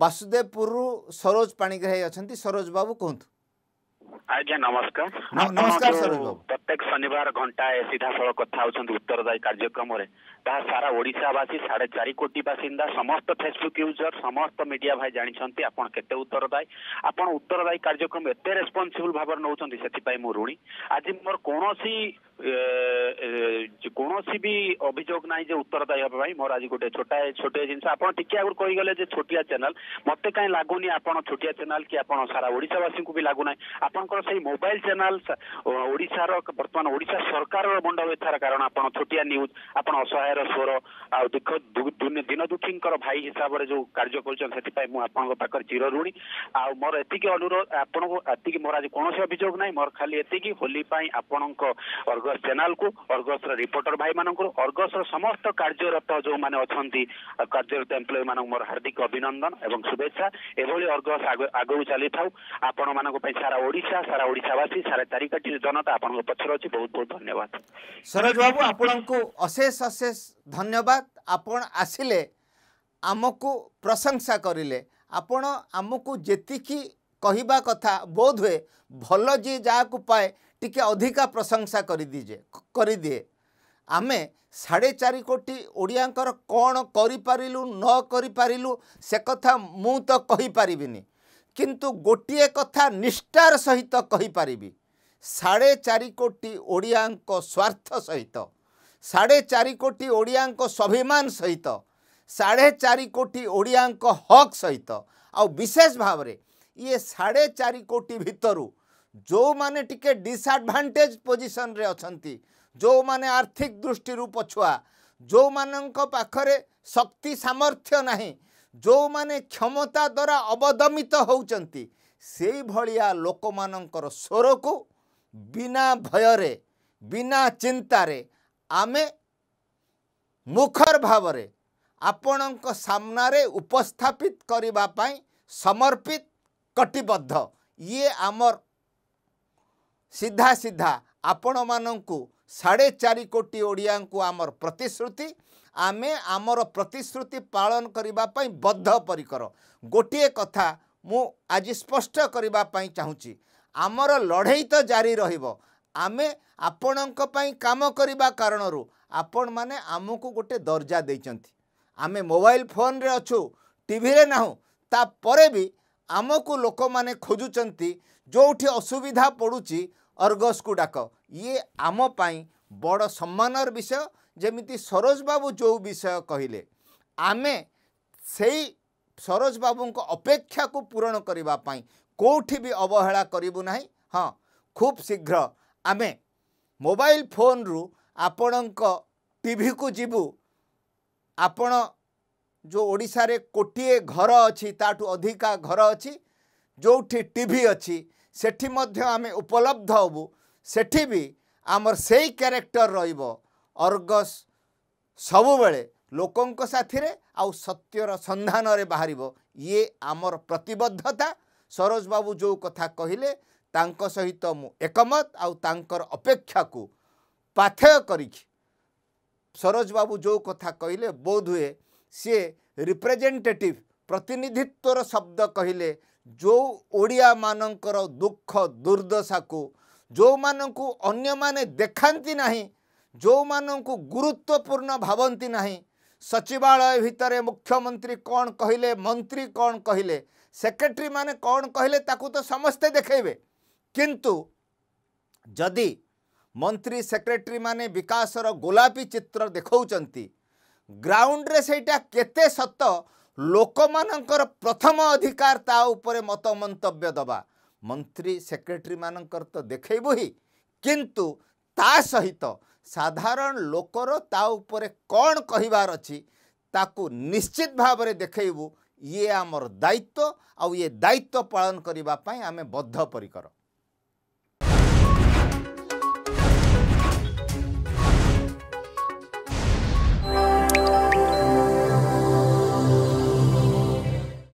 ବାସୁଦେବପୁରରୁ ସରୋଜ ପାଣିଗ୍ରାହୀ ଅଛନ୍ତି ସରୋଜ ବାବୁ କୁହନ୍ତୁ ଆଜ୍ଞା ନମସ୍କାର ନମସ୍କାର ପ୍ରତ୍ୟେକ ଶନିବାର ଘଣ୍ଟାଏ ସିଧାସଳଖ କଥା ହେଉଛନ୍ତି ଉତ୍ତରଦାୟୀ କାର୍ଯ୍ୟକ୍ରମରେ ତାହା ସାରା ଓଡ଼ିଶାବାସୀ ସାଢେ ଚାରି କୋଟି ବାସିନ୍ଦା ସମସ୍ତ ଫେସବୁକ୍ ୟୁଜର ସମସ୍ତ ମିଡିଆ ଭାଇ ଜାଣିଛନ୍ତି ଆପଣ କେତେ ଉତ୍ତରଦାୟୀ ଆପଣ ଉତ୍ତରଦାୟୀ କାର୍ଯ୍ୟକ୍ରମ ଏତେ ରେସ୍ପନ୍ସିବୁଲ ଭାବରେ ନେଉଛନ୍ତି ସେଥିପାଇଁ ମୁଁ ଋଣୀ ଆଜି ମୋର କୌଣସି କୌଣସି ବି ଅଭିଯୋଗ ନାହିଁ ଯେ ଉତ୍ତରଦାୟୀ ହେବା ପାଇଁ ମୋର ଆଜି ଗୋଟେ ଛୋଟାଏ ଛୋଟିଆ ଜିନିଷ ଆପଣ ଟିକେ ଆଗରୁ କହିଗଲେ ଯେ ଛୋଟିଆ ଚ୍ୟାନେଲ ମତେ କାଇଁ ଲାଗୁନି ଆପଣ ଛୋଟିଆ ଚ୍ୟାନେଲ କି ଆପଣ ସାରା ଓଡ଼ିଶାବାସୀଙ୍କୁ ବି ଲାଗୁନାହିଁ ଆପଣଙ୍କର ଆପଣଙ୍କର ସେଇ ମୋବାଇଲ ଚ୍ୟାନେଲ ଓଡ଼ିଶାର ବର୍ତ୍ତମାନ ଓଡ଼ିଶା ସରକାରର ମୁଣ୍ଡ ବ୍ୟଥାର କାରଣ ଆପଣ ଛୋଟିଆ ନ୍ୟୁଜ ଆପଣ ଅସହାୟର ସ୍ୱର ଆଉ ଦୁଃଖ ଦିନ ଦୁଃଖୀଙ୍କର ଭାଇ ହିସାବରେ ଯୋଉ କାର୍ଯ୍ୟ କରୁଛନ୍ତି ସେଥିପାଇଁ ମୁଁ ଆପଣଙ୍କ ପାଖରେ ଚିର ଋଣୀ ଆଉ ମୋର ଏତିକି ଅନୁରୋଧ ଆପଣଙ୍କୁ ଏତିକି ମୋର ଆଜି କୌଣସି ଅଭିଯୋଗ ନାହିଁ ମୋର ଖାଲି ଏତିକି ହୋଲି ପାଇଁ ଆପଣଙ୍କ ଅର୍ଗସ ଚ୍ୟାନେଲକୁ ଅର୍ଗସର ରିପୋର୍ଟର ଭାଇମାନଙ୍କୁ ଅର୍ଗସର ସମସ୍ତ କାର୍ଯ୍ୟରତ ଯୋଉମାନେ ଅଛନ୍ତି କାର୍ଯ୍ୟରତ ଏମ୍ପ୍ଲୟ ମାନଙ୍କୁ ମୋର ହାର୍ଦ୍ଦିକ ଅଭିନନ୍ଦନ ଏବଂ ଶୁଭେଚ୍ଛା ଏଭଳି ଅର୍ଗସ ଆଗକୁ ଚାଲିଥାଉ ଆପଣମାନଙ୍କ ପାଇଁ ସାରା ଓଡ଼ିଶା ସାରା ଓଡ଼ିଶାବାସୀ ସାରା ଚାରିକାଠ ଜନତା ଆପଣଙ୍କ ପଛରେ ଅଛି ବହୁତ ବହୁତ ଧନ୍ୟବାଦ ସରୋଜ ବାବୁ ଆପଣଙ୍କୁ ଅଶେଷ ଅଶେଷ ଧନ୍ୟବାଦ ଆପଣ ଆସିଲେ ଆମକୁ ପ୍ରଶଂସା କରିଲେ ଆପଣ ଆମକୁ ଯେତିକି କହିବା କଥା ବୋଧ ହୁଏ ଭଲ ଯିଏ ଯାହାକୁ ପାଏ ଟିକେ ଅଧିକା ପ୍ରଶଂସା କରିଦିଏ କରିଦିଏ ଆମେ ସାଢ଼େ ଚାରି କୋଟି ଓଡ଼ିଆଙ୍କର କ'ଣ କରିପାରିଲୁ ନ କରିପାରିଲୁ ସେ କଥା ମୁଁ ତ କହିପାରିବିନି କିନ୍ତୁ ଗୋଟିଏ କଥା ନିଷ୍ଠାର ସହିତ କହିପାରିବି ସାଢ଼େ ଚାରି କୋଟି ଓଡ଼ିଆଙ୍କ ସ୍ୱାର୍ଥ ସହିତ ସାଢ଼େ ଚାରି କୋଟି ଓଡ଼ିଆଙ୍କ ସ୍ୱାଭିମାନ ସହିତ ସାଢ଼େ ଚାରି କୋଟି ଓଡ଼ିଆଙ୍କ ହକ୍ ସହିତ ଆଉ ବିଶେଷ ଭାବରେ ଇଏ ସାଢ଼େ ଚାରି କୋଟି ଭିତରୁ ଯେଉଁମାନେ ଟିକେ ଡିସ୍ଆଡ଼ଭାଣ୍ଟେଜ୍ ପୋଜିସନ୍ରେ ଅଛନ୍ତି ଯେଉଁମାନେ ଆର୍ଥିକ ଦୃଷ୍ଟିରୁ ପଛୁଆ ଯେଉଁମାନଙ୍କ ପାଖରେ ଶକ୍ତି ସାମର୍ଥ୍ୟ ନାହିଁ ଯେଉଁମାନେ କ୍ଷମତା ଦ୍ୱାରା ଅବଦମିତ ହେଉଛନ୍ତି ସେଇଭଳିଆ ଲୋକମାନଙ୍କର ସ୍ୱରକୁ ବିନା ଭୟରେ ବିନା ଚିନ୍ତାରେ ଆମେ ମୁଖର ଭାବରେ ଆପଣଙ୍କ ସାମ୍ନାରେ ଉପସ୍ଥାପିତ କରିବା ପାଇଁ ସମର୍ପିତ କଟିବଦ୍ଧ ଇଏ ଆମର ସିଧା ସିଧା ଆପଣମାନଙ୍କୁ ସାଢ଼େ ଚାରି କୋଟି ଓଡ଼ିଆଙ୍କୁ ଆମର ପ୍ରତିଶ୍ରୁତି ଆମେ ଆମର ପ୍ରତିଶ୍ରୁତି ପାଳନ କରିବା ପାଇଁ ବଦ୍ଧପରିକର ଗୋଟିଏ କଥା ମୁଁ ଆଜି ସ୍ପଷ୍ଟ କରିବା ପାଇଁ ଚାହୁଁଛି ଆମର ଲଢ଼େଇ ତ ଜାରି ରହିବ ଆମେ ଆପଣଙ୍କ ପାଇଁ କାମ କରିବା କାରଣରୁ ଆପଣମାନେ ଆମକୁ ଗୋଟେ ଦରଜା ଦେଇଛନ୍ତି ଆମେ ମୋବାଇଲ ଫୋନରେ ଅଛୁ ଟିଭିରେ ନାହୁଁ ତାପରେ ବି ଆମକୁ ଲୋକମାନେ ଖୋଜୁଛନ୍ତି ଯେଉଁଠି ଅସୁବିଧା ପଡ଼ୁଛି ଅର୍ଗସ୍କୁ ଡାକ ଇଏ ଆମ ପାଇଁ ବଡ଼ ସମ୍ମାନର ବିଷୟ ଯେମିତି ସରୋଜ ବାବୁ ଯେଉଁ ବିଷୟ କହିଲେ ଆମେ ସେଇ ସରୋଜ ବାବୁଙ୍କ ଅପେକ୍ଷାକୁ ପୂରଣ କରିବା ପାଇଁ କେଉଁଠି ବି ଅବହେଳା କରିବୁ ନାହିଁ ହଁ ଖୁବ୍ ଶୀଘ୍ର ଆମେ ମୋବାଇଲ ଫୋନ୍ରୁ ଆପଣଙ୍କ ଟିଭିକୁ ଯିବୁ ଆପଣ ଯେଉଁ ଓଡ଼ିଶାରେ କୋଟିଏ ଘର ଅଛି ତାଠୁ ଅଧିକା ଘର ଅଛି ଯେଉଁଠି ଟିଭି ଅଛି ସେଠି ମଧ୍ୟ ଆମେ ଉପଲବ୍ଧ ହେବୁ ସେଠି ବି ଆମର ସେଇ କ୍ୟାରେକ୍ଟର ରହିବ ଅର୍ଗସ ସବୁବେଳେ ଲୋକଙ୍କ ସାଥିରେ ଆଉ ସତ୍ୟର ସନ୍ଧାନରେ ବାହାରିବ ଇଏ ଆମର ପ୍ରତିବଦ୍ଧତା ସରୋଜ ବାବୁ ଯେଉଁ କଥା କହିଲେ ତାଙ୍କ ସହିତ ମୁଁ ଏକମତ ଆଉ ତାଙ୍କର ଅପେକ୍ଷାକୁ ପାଥେୟ କରିଛି ସରୋଜ ବାବୁ ଯେଉଁ କଥା କହିଲେ ବୋଧ ହୁଏ ସିଏ ରିପ୍ରେଜେଣ୍ଟେଟିଭ ପ୍ରତିନିଧିତ୍ୱର ଶବ୍ଦ କହିଲେ ଯେଉଁ ଓଡ଼ିଆମାନଙ୍କର ଦୁଃଖ ଦୁର୍ଦ୍ଦଶାକୁ ଯେଉଁମାନଙ୍କୁ ଅନ୍ୟମାନେ ଦେଖାନ୍ତି ନାହିଁ ଯେଉଁମାନଙ୍କୁ ଗୁରୁତ୍ୱପୂର୍ଣ୍ଣ ଭାବନ୍ତି ନାହିଁ ସଚିବାଳୟ ଭିତରେ ମୁଖ୍ୟମନ୍ତ୍ରୀ କ'ଣ କହିଲେ ମନ୍ତ୍ରୀ କ'ଣ କହିଲେ ସେକ୍ରେଟେରୀମାନେ କ'ଣ କହିଲେ ତାକୁ ତ ସମସ୍ତେ ଦେଖେଇବେ କିନ୍ତୁ ଯଦି ମନ୍ତ୍ରୀ ସେକ୍ରେଟେରୀମାନେ ବିକାଶର ଗୋଲାପୀ ଚିତ୍ର ଦେଖାଉଛନ୍ତି ଗ୍ରାଉଣ୍ଡରେ ସେଇଟା କେତେ ସତ ଲୋକମାନଙ୍କର ପ୍ରଥମ ଅଧିକାର ତା ଉପରେ ମତ ମନ୍ତବ୍ୟ ଦେବା ମନ୍ତ୍ରୀ ସେକ୍ରେଟେରୀମାନଙ୍କର ତ ଦେଖେଇବୁ ହିଁ କିନ୍ତୁ ତା ସହିତ ସାଧାରଣ ଲୋକର ତା ଉପରେ କ'ଣ କହିବାର ଅଛି ତାକୁ ନିଶ୍ଚିତ ଭାବରେ ଦେଖେଇବୁ ଇଏ ଆମର ଦାୟିତ୍ୱ ଆଉ ଇଏ ଦାୟିତ୍ୱ ପାଳନ କରିବା ପାଇଁ ଆମେ ବଦ୍ଧପରିକର